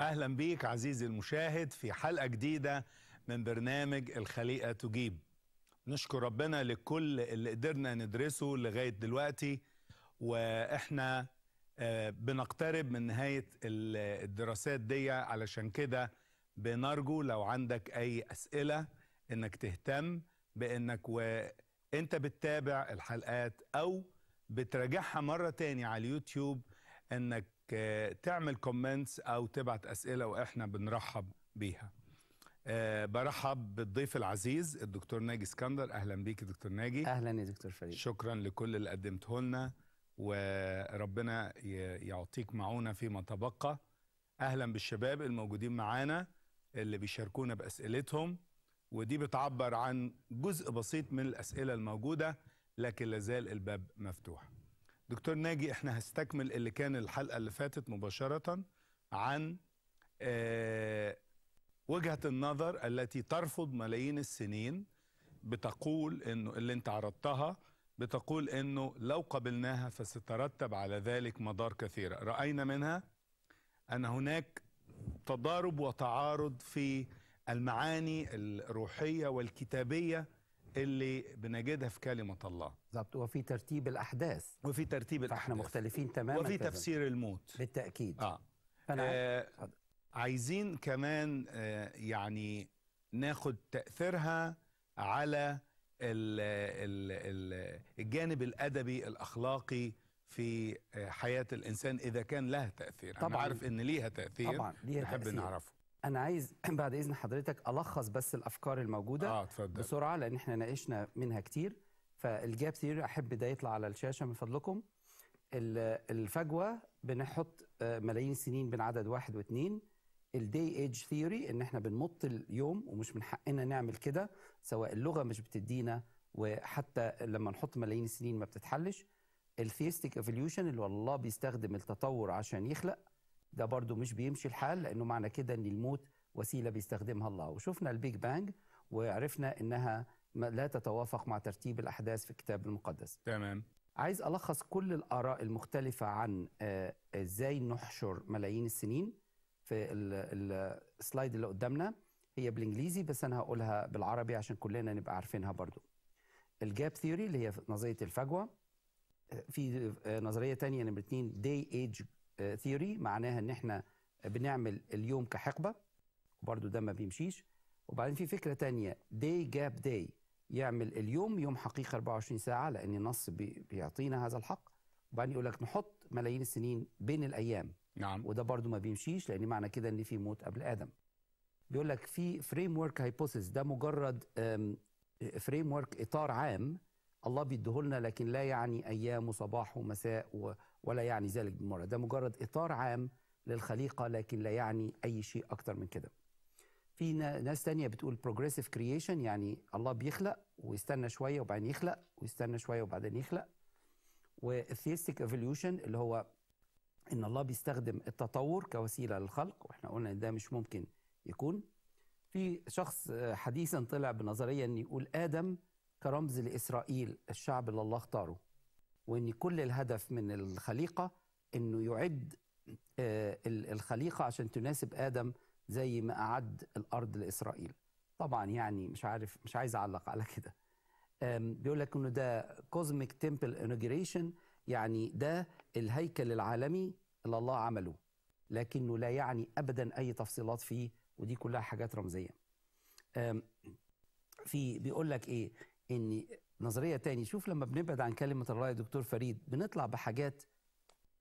اهلا بيك عزيزي المشاهد في حلقه جديده من برنامج الخليقه تجيب نشكر ربنا لكل اللي قدرنا ندرسه لغايه دلوقتي واحنا آه، بنقترب من نهايه الدراسات دي علشان كده بنرجو لو عندك اي اسئله انك تهتم بانك وانت بتتابع الحلقات او بتراجعها مره تاني على اليوتيوب انك تعمل كومنتس او تبعت اسئله واحنا بنرحب بيها. آه، برحب بالضيف العزيز الدكتور ناجي اسكندر اهلا بيك دكتور ناجي اهلا يا دكتور فريد شكرا لكل اللي قدمته لنا وربنا يعطيك معونه فيما تبقى اهلا بالشباب الموجودين معانا اللي بيشاركونا باسئلتهم ودي بتعبر عن جزء بسيط من الاسئله الموجوده لكن لازال الباب مفتوح دكتور ناجي احنا هستكمل اللي كان الحلقه اللي فاتت مباشره عن آه، وجهه النظر التي ترفض ملايين السنين بتقول انه اللي انت عرضتها بتقول انه لو قبلناها فسترتب على ذلك مدار كثيره راينا منها ان هناك تضارب وتعارض في المعاني الروحيه والكتابيه اللي بنجدها في كلمة الله بالظبط وفي ترتيب الأحداث وفي ترتيب الأحداث فاحنا مختلفين تماما وفي تفسير الموت بالتأكيد آه. فأنا آه عايزين كمان آه يعني ناخد تأثيرها على الـ الـ الجانب الأدبي الأخلاقي في آه، حياة الإنسان إذا كان لها تأثير طبعا أنا عارف إن ليها تأثير طبعا ليها نحب تأثير. نعرفه انا عايز بعد اذن حضرتك الخص بس الافكار الموجوده آه، تفضل. بسرعه لان احنا ناقشنا منها كتير فالجاب ثيوري احب ده يطلع على الشاشه من فضلكم الفجوه بنحط آه، ملايين سنين بين عدد واحد واثنين الدي ايج ثيوري ان احنا بنمط اليوم ومش من حقنا نعمل كده سواء اللغه مش بتدينا وحتى لما نحط ملايين السنين ما بتتحلش الثيستيك ايفوليوشن اللي هو الله بيستخدم التطور عشان يخلق ده برضو مش بيمشي الحال لأنه معنى كده أن الموت وسيلة بيستخدمها الله وشفنا البيج بانج وعرفنا أنها لا تتوافق مع ترتيب الأحداث في الكتاب المقدس تمام عايز ألخص كل الآراء المختلفة عن آه، إزاي نحشر ملايين السنين في السلايد اللي قدامنا هي بالإنجليزي بس أنا هقولها بالعربي عشان كلنا نبقى عارفينها برضو الجاب ثيوري اللي هي نظرية الفجوة آه، في آه، نظرية تانية نمرة اتنين دي ايج ثيوري معناها ان احنا بنعمل اليوم كحقبه وبرده ده ما بيمشيش وبعدين في فكره تانية داي جاب داي يعمل اليوم يوم حقيقه 24 ساعه لان النص بيعطينا هذا الحق وبعدين يقول لك نحط ملايين السنين بين الايام نعم وده برضو ما بيمشيش لان معنى كده ان في موت قبل ادم بيقول لك في فريم ورك هايبوثيس ده مجرد فريم ورك اطار عام الله لنا لكن لا يعني ايام وصباح ومساء ولا يعني ذلك بالمرة ده مجرد إطار عام للخليقة لكن لا يعني أي شيء أكتر من كده في ناس تانية بتقول progressive creation يعني الله بيخلق ويستنى شوية وبعدين يخلق ويستنى شوية وبعدين يخلق والثيستيك ايفوليوشن اللي هو ان الله بيستخدم التطور كوسيلة للخلق واحنا قلنا ان ده مش ممكن يكون في شخص حديثا طلع بنظرية ان يقول آدم كرمز لإسرائيل الشعب اللي الله اختاره وان كل الهدف من الخليقه انه يعد آه، الخليقه عشان تناسب ادم زي ما اعد الارض لاسرائيل طبعا يعني مش عارف مش عايز اعلق على كده بيقول لك انه ده كوزميك تمبل انوجريشن يعني ده الهيكل العالمي اللي الله عمله لكنه لا يعني ابدا اي تفصيلات فيه ودي كلها حاجات رمزيه في بيقول لك ايه ان نظريه تاني شوف لما بنبعد عن كلمه الراي دكتور فريد بنطلع بحاجات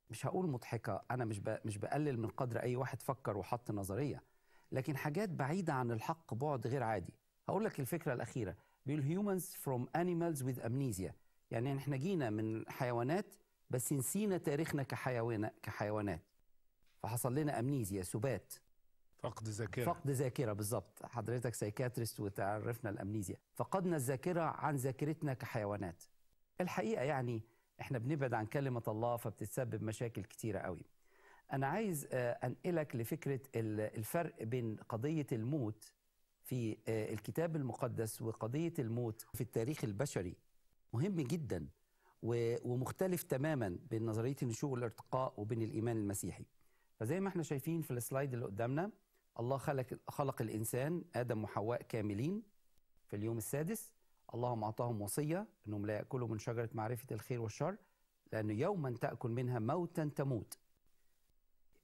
مش هقول مضحكه انا مش مش بقلل من قدر اي واحد فكر وحط نظريه لكن حاجات بعيده عن الحق بعد غير عادي هقول لك الفكره الاخيره بيقول humans from animals with amnesia يعني احنا جينا من حيوانات بس نسينا تاريخنا كحيوانات كحيوانات فحصل لنا امنيزيا سبات فقد ذاكره فقد ذاكره بالظبط حضرتك سايكاتريست وتعرفنا الامنيزيا فقدنا الذاكره عن ذاكرتنا كحيوانات الحقيقه يعني احنا بنبعد عن كلمه الله فبتتسبب مشاكل كتيره قوي انا عايز آه، انقلك لفكره الفرق بين قضيه الموت في آه، الكتاب المقدس وقضيه الموت في التاريخ البشري مهم جدا ومختلف تماما بين نظريه النشوء والارتقاء وبين الايمان المسيحي فزي ما احنا شايفين في السلايد اللي قدامنا الله خلق خلق الانسان ادم وحواء كاملين في اليوم السادس اللهم اعطاهم وصيه انهم لا ياكلوا من شجره معرفه الخير والشر لأنه يوما تأكل منها موتا تموت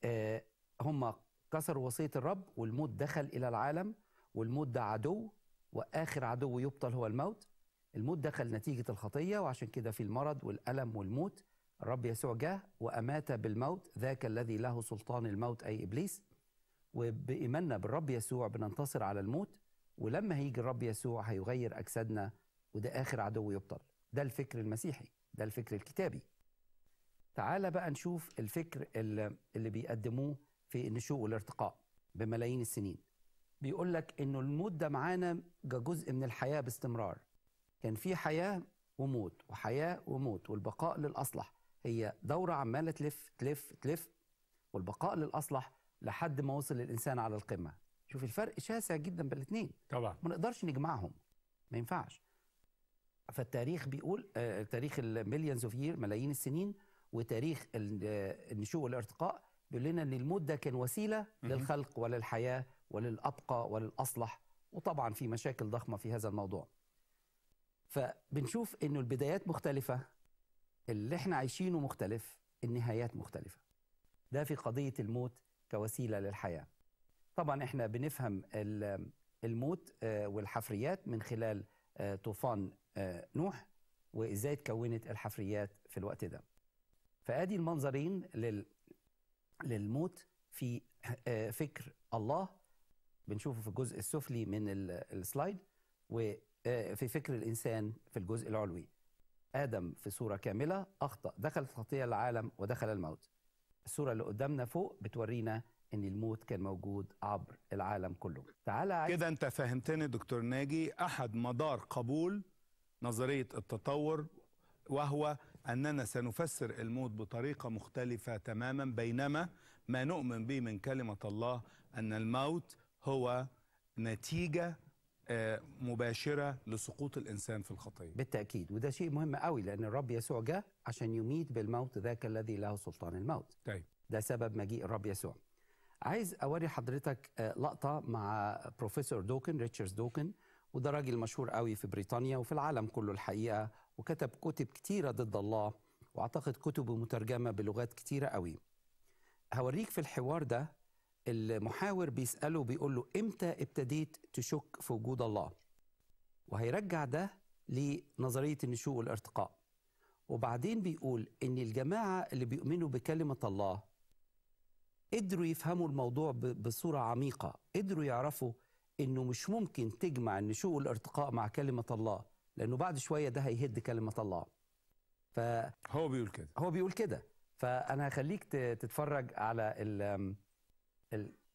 آه هم كسروا وصية الرب والموت دخل إلى العالم والموت ده عدو وآخر عدو يبطل هو الموت الموت دخل نتيجة الخطية وعشان كده في المرض والألم والموت الرب يسوع جاء وأمات بالموت ذاك الذي له سلطان الموت أي إبليس وبإيماننا بالرب يسوع بننتصر على الموت ولما هيجي الرب يسوع هيغير أجسادنا وده آخر عدو يبطل ده الفكر المسيحي ده الفكر الكتابي تعال بقى نشوف الفكر اللي, بيقدموه في النشوء والارتقاء بملايين السنين بيقول لك انه الموت ده معانا جزء من الحياه باستمرار كان في حياه وموت وحياه وموت والبقاء للاصلح هي دوره عماله تلف تلف تلف والبقاء للاصلح لحد ما وصل الانسان على القمه شوف الفرق شاسع جدا بين الاثنين طبعا ما نقدرش نجمعهم ما ينفعش فالتاريخ بيقول آه، تاريخ المليونز اوف يير ملايين السنين وتاريخ آه، النشوء والارتقاء بيقول لنا ان الموت ده كان وسيله للخلق وللحياه وللابقى وللاصلح وطبعا في مشاكل ضخمه في هذا الموضوع فبنشوف انه البدايات مختلفه اللي احنا عايشينه مختلف النهايات مختلفه ده في قضيه الموت كوسيله للحياه طبعا احنا بنفهم الموت آه، والحفريات من خلال آه، طوفان آه، نوح وازاي تكونت الحفريات في الوقت ده فادي المنظرين لل للموت في فكر الله بنشوفه في الجزء السفلي من السلايد وفي فكر الانسان في الجزء العلوي ادم في صوره كامله اخطا دخل الخطيه العالم ودخل الموت الصورة اللي قدامنا فوق بتورينا ان الموت كان موجود عبر العالم كله تعالى كده انت فهمتني دكتور ناجي احد مدار قبول نظريه التطور وهو اننا سنفسر الموت بطريقه مختلفه تماما بينما ما نؤمن به من كلمه الله ان الموت هو نتيجه آه، مباشره لسقوط الانسان في الخطيه بالتاكيد وده شيء مهم قوي لان الرب يسوع جه عشان يميت بالموت ذاك الذي له سلطان الموت طيب ده سبب مجيء الرب يسوع عايز اوري حضرتك آه، لقطه مع بروفيسور دوكن ريتشاردز دوكن وده راجل مشهور قوي في بريطانيا وفي العالم كله الحقيقه وكتب كتب كتيره ضد الله واعتقد كتبه مترجمه بلغات كتيره قوي هوريك في الحوار ده المحاور بيسأله بيقول له إمتى ابتديت تشك في وجود الله وهيرجع ده لنظرية النشوء والارتقاء وبعدين بيقول إن الجماعة اللي بيؤمنوا بكلمة الله قدروا يفهموا الموضوع بصورة عميقة قدروا يعرفوا إنه مش ممكن تجمع النشوء والارتقاء مع كلمة الله لأنه بعد شوية ده هيهد كلمة الله ف... هو بيقول كده هو بيقول كده فأنا هخليك تتفرج على ال...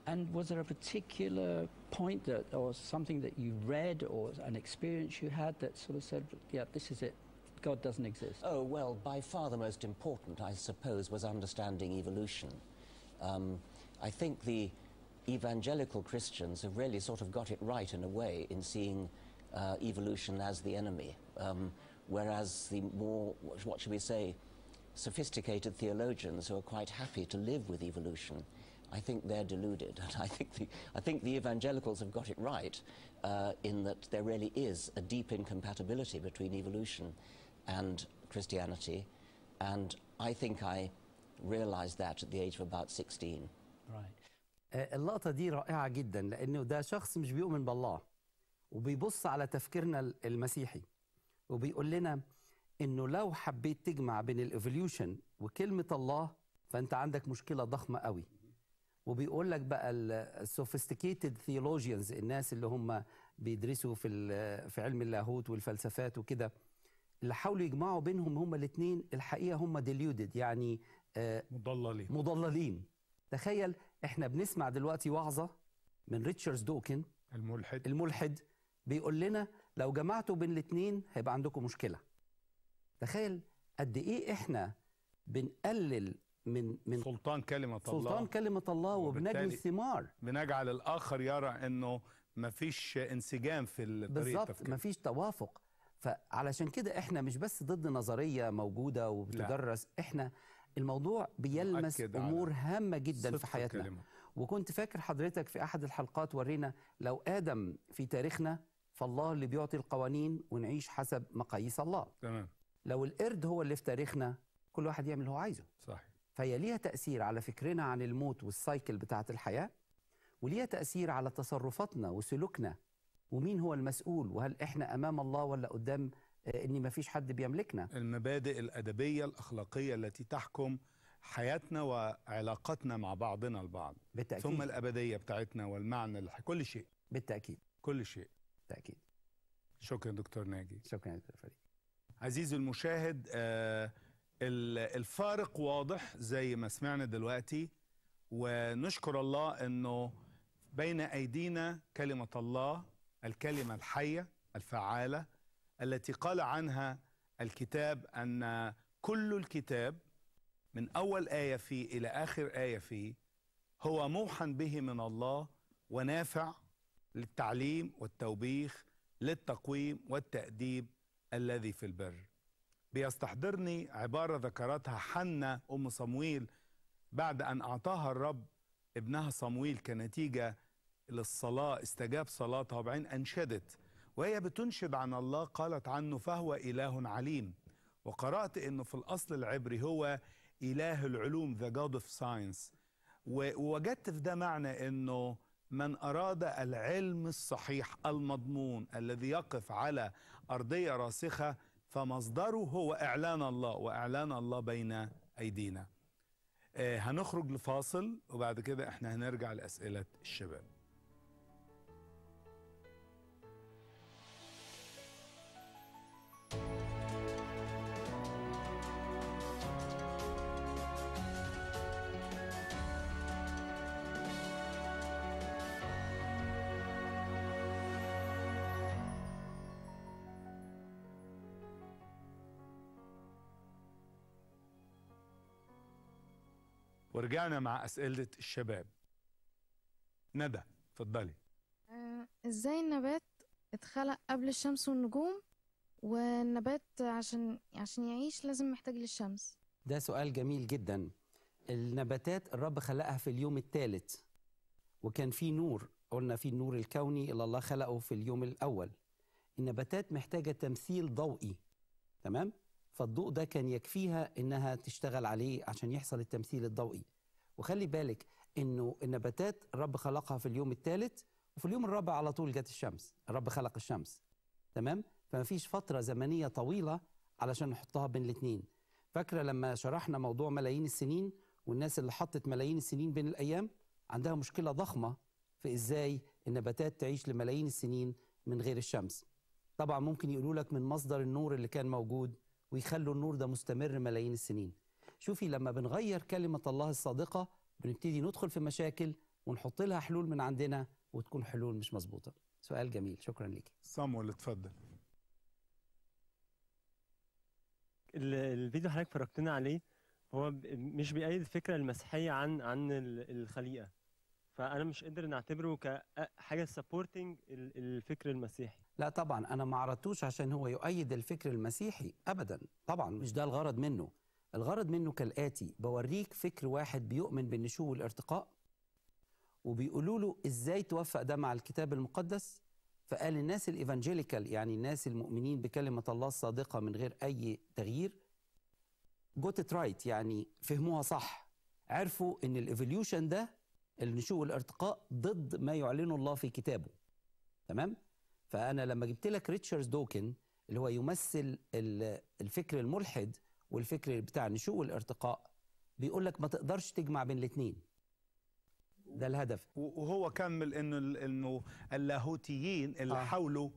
And was there a particular point that, or something that you read, or an experience you had that sort of said, yeah, this is it? God doesn't exist. Oh, well, by far the most important, I suppose, was understanding evolution. Um, I think the evangelical Christians have really sort of got it right in a way in seeing uh, evolution as the enemy, um, whereas the more, what should we say, sophisticated theologians who are quite happy to live with evolution I think they're deluded, and I think the, I think the evangelicals have got it right uh, in that there really is a deep incompatibility between evolution and Christianity, and I think I realized that at the age of about 16. Right. Uh, اللقطة دي رائعة جدا لأنه ده شخص مش بيؤمن بالله وبيبص على تفكيرنا المسيحي وبيقول لنا إنه لو حبيت تجمع بين الإيفوليوشن وكلمة الله فأنت عندك مشكلة ضخمة قوي وبيقول لك بقى السوفيستيكيتد ثيولوجيانز الناس اللي هم بيدرسوا في في علم اللاهوت والفلسفات وكده اللي حاولوا يجمعوا بينهم هم الاثنين الحقيقه هم ديليودد يعني آه، مضللين مضللين تخيل احنا بنسمع دلوقتي وعظه من ريتشارد دوكن الملحد الملحد بيقول لنا لو جمعتوا بين الاثنين هيبقى عندكم مشكله تخيل قد ايه احنا بنقلل من من سلطان كلمة الله سلطان كلمة الله وبنجم الثمار بنجعل الآخر يرى إنه ما فيش انسجام في بالضبط بالظبط فيش توافق فعلشان كده احنا مش بس ضد نظرية موجودة وبتدرس لا. احنا الموضوع بيلمس امور هامه جدا في حياتنا الكلمة. وكنت فاكر حضرتك في احد الحلقات ورينا لو ادم في تاريخنا فالله اللي بيعطي القوانين ونعيش حسب مقاييس الله تمام لو القرد هو اللي في تاريخنا كل واحد يعمل اللي هو عايزه صحيح فهي ليها تأثير على فكرنا عن الموت والسايكل بتاعة الحياة وليها تأثير على تصرفاتنا وسلوكنا ومين هو المسؤول وهل إحنا أمام الله ولا قدام آه، إن ما فيش حد بيملكنا المبادئ الأدبية الأخلاقية التي تحكم حياتنا وعلاقتنا مع بعضنا البعض بالتأكيد. ثم الأبدية بتاعتنا والمعنى الح... كل شيء بالتأكيد كل شيء بالتأكيد شكرا دكتور ناجي شكرا دكتور فريد عزيزي المشاهد آه الفارق واضح زي ما سمعنا دلوقتي ونشكر الله انه بين ايدينا كلمه الله الكلمه الحيه الفعاله التي قال عنها الكتاب ان كل الكتاب من اول ايه فيه الى اخر ايه فيه هو موحى به من الله ونافع للتعليم والتوبيخ للتقويم والتاديب الذي في البر بيستحضرني عبارة ذكرتها حنة أم صمويل بعد أن أعطاها الرب ابنها صمويل كنتيجة للصلاة استجاب صلاتها وبعدين أنشدت وهي بتنشد عن الله قالت عنه فهو إله عليم وقرأت أنه في الأصل العبري هو إله العلوم ذا God اوف ساينس ووجدت في ده معنى أنه من أراد العلم الصحيح المضمون الذي يقف على أرضية راسخة فمصدره هو إعلان الله وإعلان الله بين أيدينا آه، هنخرج لفاصل وبعد كده احنا هنرجع لأسئلة الشباب ورجعنا مع اسئله الشباب ندى اتفضلي آه، ازاي النبات اتخلق قبل الشمس والنجوم والنبات عشان عشان يعيش لازم محتاج للشمس ده سؤال جميل جدا النباتات الرب خلقها في اليوم الثالث وكان في نور قلنا في النور الكوني اللي الله خلقه في اليوم الاول النباتات محتاجه تمثيل ضوئي تمام فالضوء ده كان يكفيها انها تشتغل عليه عشان يحصل التمثيل الضوئي وخلي بالك انه النباتات الرب خلقها في اليوم الثالث وفي اليوم الرابع على طول جت الشمس الرب خلق الشمس تمام فما فيش فتره زمنيه طويله علشان نحطها بين الاثنين فاكره لما شرحنا موضوع ملايين السنين والناس اللي حطت ملايين السنين بين الايام عندها مشكله ضخمه في ازاي النباتات تعيش لملايين السنين من غير الشمس طبعا ممكن يقولوا لك من مصدر النور اللي كان موجود ويخلوا النور ده مستمر ملايين السنين شوفي لما بنغير كلمة الله الصادقة بنبتدي ندخل في مشاكل ونحط لها حلول من عندنا وتكون حلول مش مظبوطة سؤال جميل شكرا لك صامول اتفضل الفيديو حضرتك فرجتنا عليه هو مش بيأيد الفكرة المسيحية عن عن الخليقة فأنا مش قادر نعتبره كحاجة سبورتنج الفكر المسيحي لا طبعا انا ما عرضتوش عشان هو يؤيد الفكر المسيحي ابدا طبعا مش ده الغرض منه الغرض منه كالاتي بوريك فكر واحد بيؤمن بالنشوء والارتقاء وبيقولوا له ازاي توفق ده مع الكتاب المقدس فقال الناس الايفانجيليكال يعني الناس المؤمنين بكلمه الله الصادقه من غير اي تغيير جوت رايت يعني فهموها صح عرفوا ان الايفوليوشن ده النشوء والارتقاء ضد ما يعلنه الله في كتابه تمام فانا لما جبت لك ريتشارد دوكن اللي هو يمثل الفكر الملحد والفكر بتاع النشوء والارتقاء بيقول لك ما تقدرش تجمع بين الاثنين ده الهدف وهو كمل انه انه اللاهوتيين اللي آه. حاولوا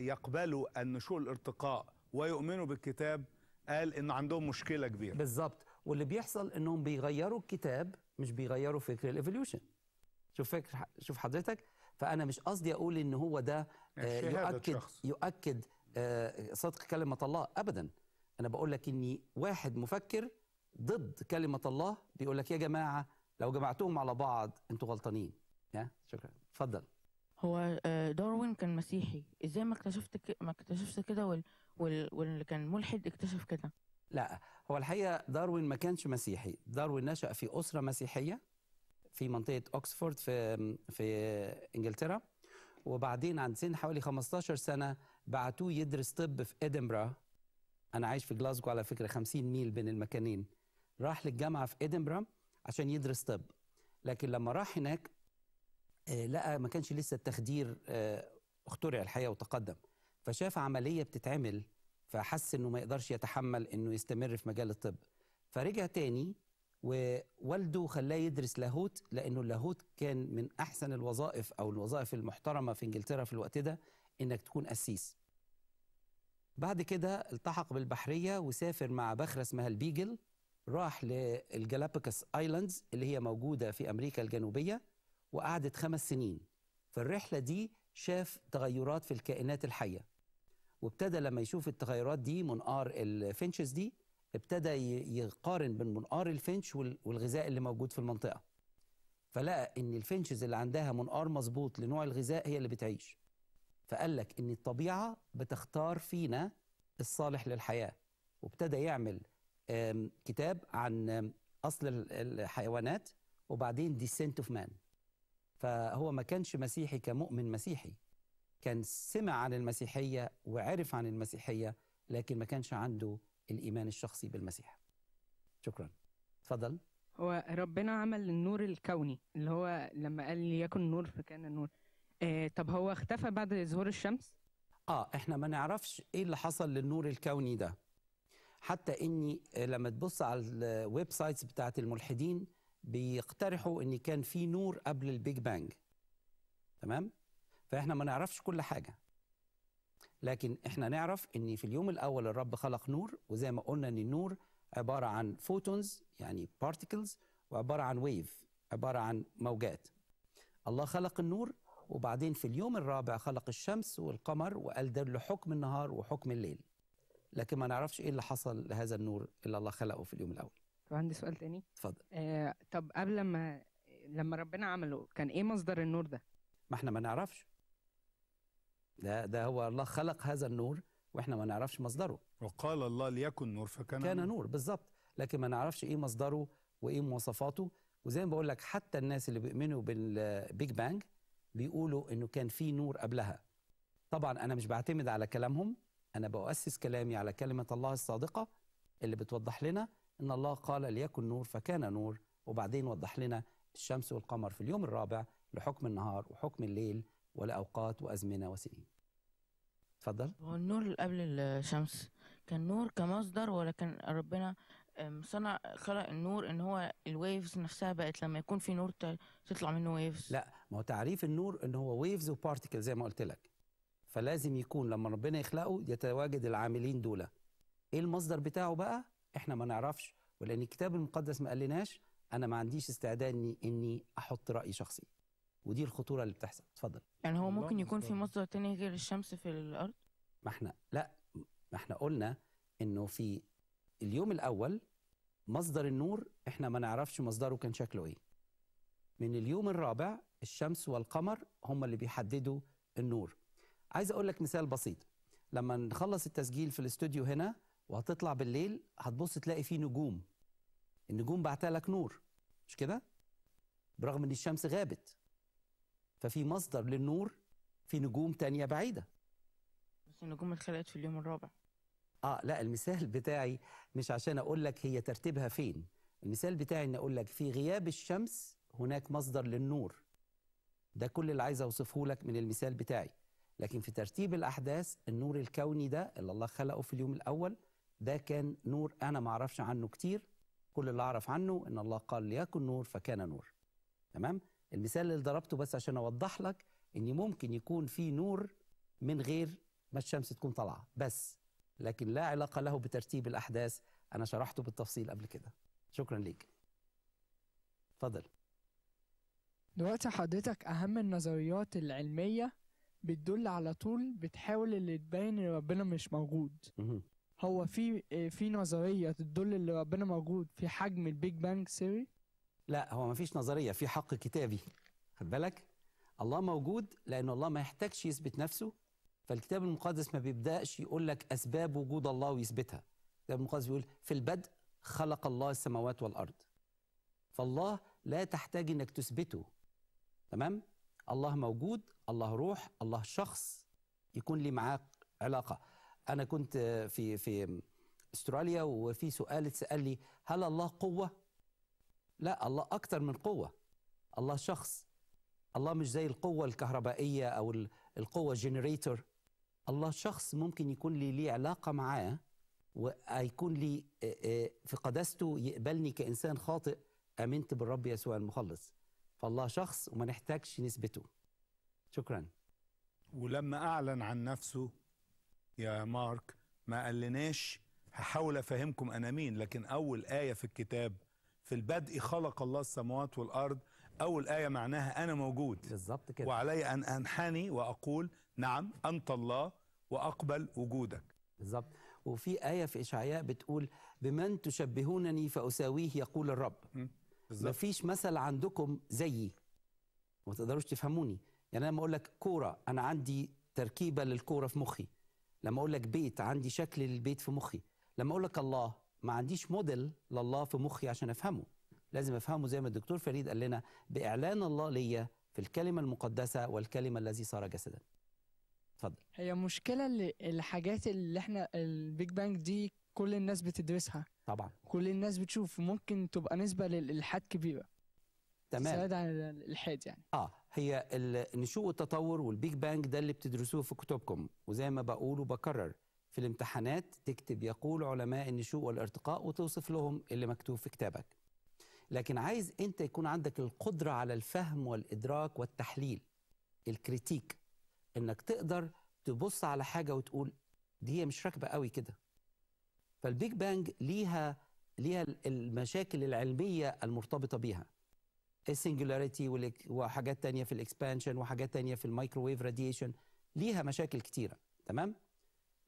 يقبلوا النشوء الارتقاء ويؤمنوا بالكتاب قال ان عندهم مشكله كبيره بالظبط واللي بيحصل انهم بيغيروا الكتاب مش بيغيروا فكر الايفوليوشن شوف فكر شوف حضرتك فانا مش قصدي اقول ان هو ده آه، يؤكد يؤكد آه، صدق كلمه الله ابدا انا بقول لك اني واحد مفكر ضد كلمه الله بيقول لك يا جماعه لو جمعتهم على بعض انتوا غلطانين يا شكرا اتفضل هو آه، داروين كان مسيحي ازاي ما اكتشفت ما اكتشفش كده وال... واللي كان ملحد اكتشف كده لا هو الحقيقه داروين ما كانش مسيحي داروين نشا في اسره مسيحيه في منطقه اوكسفورد في في انجلترا وبعدين عند سن حوالي 15 سنه بعتوه يدرس طب في ادنبرا انا عايش في جلاسكو على فكره 50 ميل بين المكانين راح للجامعه في ادنبرا عشان يدرس طب لكن لما راح هناك آه، لقى ما كانش لسه التخدير آه، اخترع الحقيقه وتقدم فشاف عمليه بتتعمل فحس انه ما يقدرش يتحمل انه يستمر في مجال الطب فرجع تاني ووالده خلاه يدرس لاهوت لانه اللاهوت كان من احسن الوظائف او الوظائف المحترمه في انجلترا في الوقت ده انك تكون قسيس. بعد كده التحق بالبحريه وسافر مع بخره اسمها البيجل راح للجالاباكوس ايلاندز اللي هي موجوده في امريكا الجنوبيه وقعدت خمس سنين. في الرحله دي شاف تغيرات في الكائنات الحيه. وابتدى لما يشوف التغيرات دي منقار الفينشز دي ابتدى يقارن بين منقار الفنش والغذاء اللي موجود في المنطقه فلقى ان الفنشز اللي عندها منقار مظبوط لنوع الغذاء هي اللي بتعيش فقال لك ان الطبيعه بتختار فينا الصالح للحياه وابتدى يعمل كتاب عن اصل الحيوانات وبعدين ديسنت اوف مان فهو ما كانش مسيحي كمؤمن مسيحي كان سمع عن المسيحيه وعرف عن المسيحيه لكن ما كانش عنده الإيمان الشخصي بالمسيح شكرا تفضل هو ربنا عمل النور الكوني اللي هو لما قال ليكن نور فكان النور آه طب هو اختفى بعد ظهور الشمس اه احنا ما نعرفش ايه اللي حصل للنور الكوني ده حتى اني آه، لما تبص على الويب سايتس بتاعت الملحدين بيقترحوا ان كان في نور قبل البيج بانج تمام فاحنا ما نعرفش كل حاجه لكن احنا نعرف ان في اليوم الاول الرب خلق نور وزي ما قلنا ان النور عباره عن فوتونز يعني بارتيكلز وعباره عن ويف عباره عن موجات الله خلق النور وبعدين في اليوم الرابع خلق الشمس والقمر وقال ده له حكم النهار وحكم الليل لكن ما نعرفش ايه اللي حصل لهذا النور اللي الله خلقه في اليوم الاول طب عندي سؤال تاني اتفضل آه طب قبل ما لما ربنا عمله كان ايه مصدر النور ده ما احنا ما نعرفش ده, ده هو الله خلق هذا النور واحنا ما نعرفش مصدره وقال الله ليكن نور فكان كان نور, نور بالظبط لكن ما نعرفش ايه مصدره وايه مواصفاته وزي ما بقول لك حتى الناس اللي بيؤمنوا بالبيج بانج بيقولوا انه كان في نور قبلها طبعا انا مش بعتمد على كلامهم انا بؤسس كلامي على كلمه الله الصادقه اللي بتوضح لنا ان الله قال ليكن نور فكان نور وبعدين وضح لنا الشمس والقمر في اليوم الرابع لحكم النهار وحكم الليل ولا اوقات وازمنه وسنين تفضل هو النور اللي قبل الشمس كان نور كمصدر ولا كان ربنا صنع خلق النور ان هو الويفز نفسها بقت لما يكون في نور تطلع منه ويفز لا ما هو تعريف النور ان هو ويفز وبارتيكل زي ما قلت لك فلازم يكون لما ربنا يخلقه يتواجد العاملين دول ايه المصدر بتاعه بقى احنا ما نعرفش ولان الكتاب المقدس ما قالناش انا ما عنديش استعداد اني اني احط راي شخصي ودي الخطوره اللي بتحصل اتفضل يعني هو ممكن يكون في مصدر تاني غير الشمس في الارض ما احنا لا ما احنا قلنا انه في اليوم الاول مصدر النور احنا ما نعرفش مصدره كان شكله ايه من اليوم الرابع الشمس والقمر هم اللي بيحددوا النور عايز اقول لك مثال بسيط لما نخلص التسجيل في الاستوديو هنا وهتطلع بالليل هتبص تلاقي فيه نجوم النجوم لك نور مش كده برغم ان الشمس غابت ففي مصدر للنور في نجوم تانية بعيدة بس النجوم اتخلقت في اليوم الرابع اه لا المثال بتاعي مش عشان اقول لك هي ترتيبها فين المثال بتاعي ان اقول لك في غياب الشمس هناك مصدر للنور ده كل اللي عايز اوصفه لك من المثال بتاعي لكن في ترتيب الاحداث النور الكوني ده اللي الله خلقه في اليوم الاول ده كان نور انا ما اعرفش عنه كتير كل اللي اعرف عنه ان الله قال ليكن نور فكان نور تمام المثال اللي ضربته بس عشان اوضح لك ان ممكن يكون في نور من غير ما الشمس تكون طالعه بس لكن لا علاقه له بترتيب الاحداث انا شرحته بالتفصيل قبل كده شكرا ليك اتفضل دلوقتي حضرتك اهم النظريات العلميه بتدل على طول بتحاول اللي تبين ان ربنا مش موجود هو في في نظريه تدل ان ربنا موجود في حجم البيج بانج سيري لا هو ما فيش نظريه في حق كتابي خد بالك الله موجود لان الله ما يحتاجش يثبت نفسه فالكتاب المقدس ما بيبداش يقول لك اسباب وجود الله ويثبتها الكتاب المقدس بيقول في البدء خلق الله السماوات والارض فالله لا تحتاج انك تثبته تمام الله موجود الله روح الله شخص يكون لي معاه علاقه انا كنت في في استراليا وفي سؤال اتسال لي هل الله قوه لا الله أكثر من قوة الله شخص الله مش زي القوة الكهربائية أو القوة جنريتور الله شخص ممكن يكون لي ليه علاقة معاه ويكون لي في قداسته يقبلني كإنسان خاطئ آمنت بالرب يسوع المخلص فالله شخص وما نحتاجش نثبته شكرا ولما أعلن عن نفسه يا مارك ما قالناش هحاول أفهمكم أنا مين لكن أول آية في الكتاب في البدء خلق الله السماوات والارض اول ايه معناها انا موجود بالظبط كده وعلي ان انحني واقول نعم انت الله واقبل وجودك بالظبط وفي ايه في اشعياء بتقول بمن تشبهونني فاساويه يقول الرب بالظبط مفيش مثل عندكم زيي ما تقدروش تفهموني يعني انا لما اقول لك كوره انا عندي تركيبه للكوره في مخي لما اقول لك بيت عندي شكل للبيت في مخي لما اقول لك الله ما عنديش موديل لله في مخي عشان افهمه لازم افهمه زي ما الدكتور فريد قال لنا باعلان الله ليا في الكلمه المقدسه والكلمه الذي صار جسدا اتفضل هي مشكله الحاجات اللي احنا البيج بانج دي كل الناس بتدرسها طبعا كل الناس بتشوف ممكن تبقى نسبه للالحاد كبيره تمام تساعد عن الالحاد يعني اه هي النشوء والتطور والبيج بانج ده اللي بتدرسوه في كتبكم وزي ما بقول وبكرر في الامتحانات تكتب يقول علماء النشوء والارتقاء وتوصف لهم اللي مكتوب في كتابك لكن عايز انت يكون عندك القدرة على الفهم والإدراك والتحليل الكريتيك انك تقدر تبص على حاجة وتقول دي مش راكبة قوي كده فالبيج بانج ليها ليها المشاكل العلمية المرتبطة بيها السنجولاريتي وحاجات تانية في الاكسبانشن وحاجات تانية في الميكروويف راديشن ليها مشاكل كتيرة تمام؟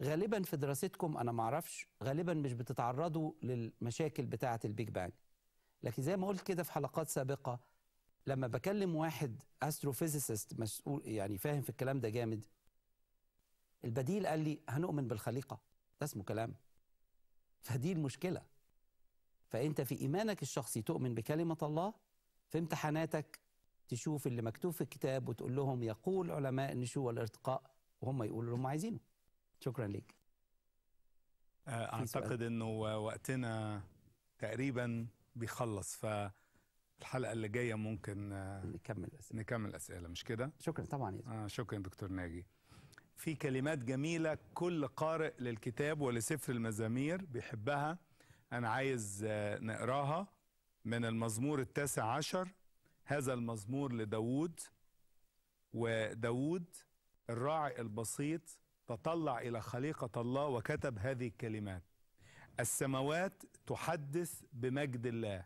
غالبا في دراستكم انا ما اعرفش غالبا مش بتتعرضوا للمشاكل بتاعه البيج بانج لكن زي ما قلت كده في حلقات سابقه لما بكلم واحد استروفيزيست مسؤول يعني فاهم في الكلام ده جامد البديل قال لي هنؤمن بالخليقه ده اسمه كلام فدي المشكله فانت في ايمانك الشخصي تؤمن بكلمه الله في امتحاناتك تشوف اللي مكتوب في الكتاب وتقول لهم يقول علماء النشوء والارتقاء وهم يقولوا اللي هم عايزينه شكرا لك آه، اعتقد انه وقتنا تقريبا بيخلص الحلقة اللي جايه ممكن آه، نكمل اسئله نكمل اسئله مش كده شكرا طبعا يا آه شكرا دكتور ناجي في كلمات جميله كل قارئ للكتاب ولسفر المزامير بيحبها انا عايز آه، نقراها من المزمور التاسع عشر هذا المزمور لداوود وداوود الراعي البسيط تطلع إلى خليقة الله وكتب هذه الكلمات السماوات تحدث بمجد الله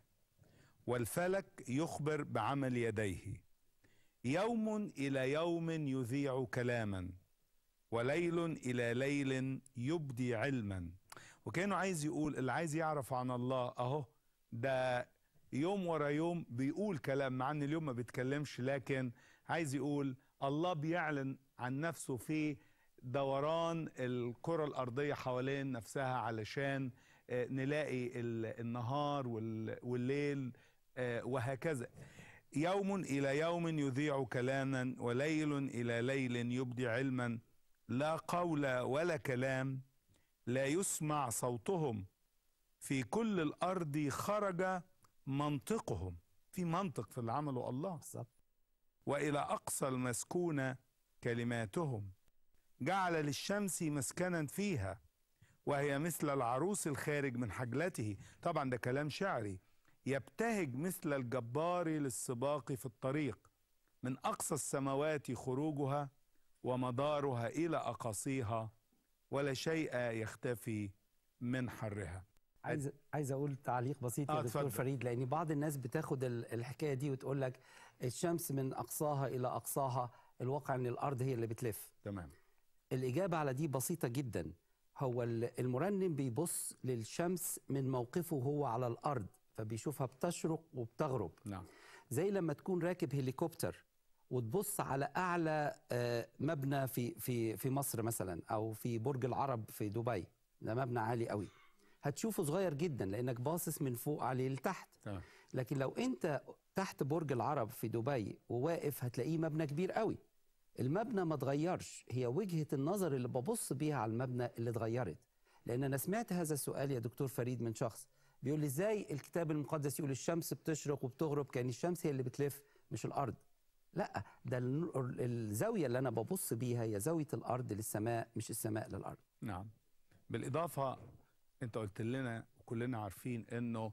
والفلك يخبر بعمل يديه يوم إلى يوم يذيع كلاما وليل إلى ليل يبدي علما وكانه عايز يقول اللي عايز يعرف عن الله أهو ده يوم ورا يوم بيقول كلام مع ان اليوم ما بيتكلمش لكن عايز يقول الله بيعلن عن نفسه في دوران الكرة الأرضية حوالين نفسها علشان آه، نلاقي النهار والليل آه، وهكذا يوم إلى يوم يذيع كلاما وليل إلى ليل يبدي علما لا قول ولا كلام لا يسمع صوتهم في كل الأرض خرج منطقهم في منطق في اللي عمله الله بالظبط وإلى أقصى المسكونة كلماتهم جعل للشمس مسكنا فيها وهي مثل العروس الخارج من حجلته طبعا ده كلام شعري يبتهج مثل الجبار للسباق في الطريق من أقصى السماوات خروجها ومدارها إلى أقاصيها ولا شيء يختفي من حرها عايز عايز اقول تعليق بسيط يا آه، دكتور دكتور فريد لان بعض الناس بتاخد الحكايه دي وتقول لك الشمس من اقصاها الى اقصاها الواقع ان الارض هي اللي بتلف تمام الإجابة على دي بسيطة جدا هو المرنم بيبص للشمس من موقفه هو على الأرض فبيشوفها بتشرق وبتغرب نعم. زي لما تكون راكب هليكوبتر وتبص على أعلى آه، مبنى في, في, في مصر مثلا أو في برج العرب في دبي ده مبنى عالي قوي هتشوفه صغير جدا لأنك باصص من فوق عليه لتحت نعم. لكن لو أنت تحت برج العرب في دبي وواقف هتلاقيه مبنى كبير قوي المبنى ما اتغيرش هي وجهه النظر اللي ببص بيها على المبنى اللي اتغيرت لان انا سمعت هذا السؤال يا دكتور فريد من شخص بيقول لي ازاي الكتاب المقدس يقول الشمس بتشرق وبتغرب كان الشمس هي اللي بتلف مش الارض لا ده الزاويه اللي انا ببص بيها هي زاويه الارض للسماء مش السماء للارض نعم بالاضافه انت قلت لنا وكلنا عارفين انه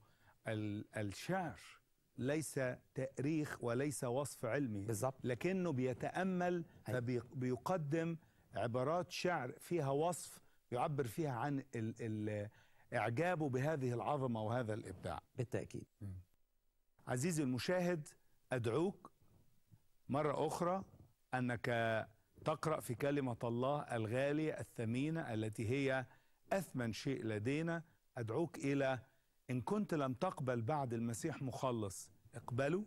الشعر ليس تأريخ وليس وصف علمي بالزبط. لكنه بيتأمل فبيقدم عبارات شعر فيها وصف يعبر فيها عن ال ال إعجابه بهذه العظمة وهذا الإبداع بالتأكيد م. عزيزي المشاهد أدعوك مرة أخرى أنك تقرأ في كلمة الله الغالية الثمينة التي هي أثمن شيء لدينا أدعوك إلى إن كنت لم تقبل بعد المسيح مخلص اقبله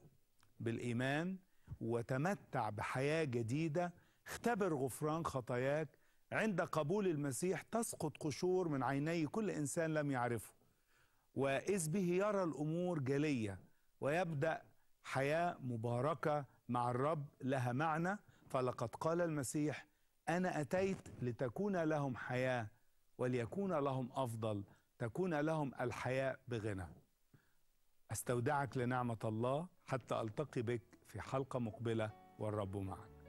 بالإيمان وتمتع بحياة جديدة اختبر غفران خطاياك عند قبول المسيح تسقط قشور من عيني كل إنسان لم يعرفه وإذ به يرى الأمور جلية ويبدأ حياة مباركة مع الرب لها معنى فلقد قال المسيح أنا أتيت لتكون لهم حياة وليكون لهم أفضل تكون لهم الحياة بغنى استودعك لنعمه الله حتى التقي بك في حلقه مقبله والرب معك